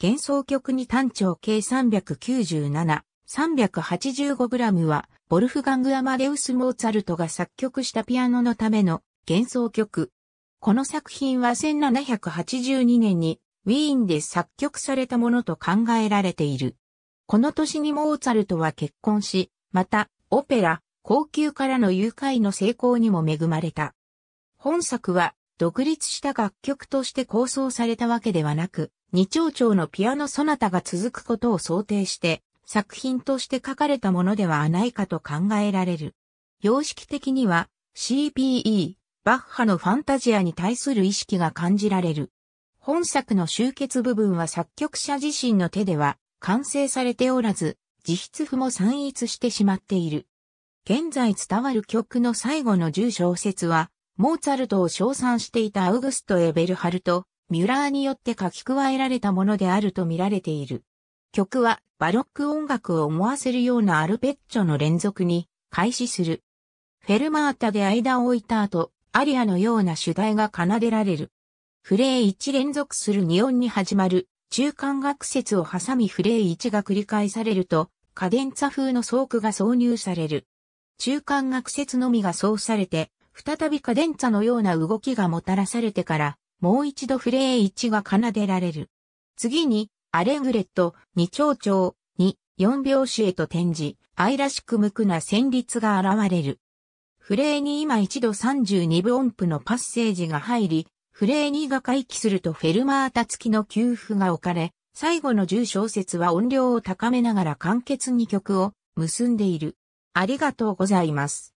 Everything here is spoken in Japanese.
幻想曲に単調計 397-385g は、ボルフガング・アマデウス・モーツァルトが作曲したピアノのための幻想曲。この作品は1782年にウィーンで作曲されたものと考えられている。この年にモーツァルトは結婚し、また、オペラ、高級からの誘拐の成功にも恵まれた。本作は、独立した楽曲として構想されたわけではなく、二丁調のピアノソナタが続くことを想定して作品として書かれたものではないかと考えられる。様式的には CPE、バッハのファンタジアに対する意識が感じられる。本作の終結部分は作曲者自身の手では完成されておらず、自筆譜も散逸してしまっている。現在伝わる曲の最後の10小節は、モーツァルトを称賛していたアウグスト・エベルハルト、ミュラーによって書き加えられたものであると見られている。曲はバロック音楽を思わせるようなアルペッチョの連続に開始する。フェルマータで間を置いた後、アリアのような主題が奏でられる。フレー1連続する2音に始まる中間学説を挟みフレー1が繰り返されると、カデンツァ風の奏句が挿入される。中間学説のみが奏されて、再びカデンツァのような動きがもたらされてから、もう一度フレー1が奏でられる。次に、アレグレット、二丁調、に、四拍子へと転じ、愛らしく無垢な旋律が現れる。フレーに今一度32分音符のパッセージが入り、フレー2が回帰するとフェルマータ付きの給付が置かれ、最後の10小節は音量を高めながら簡潔に曲を結んでいる。ありがとうございます。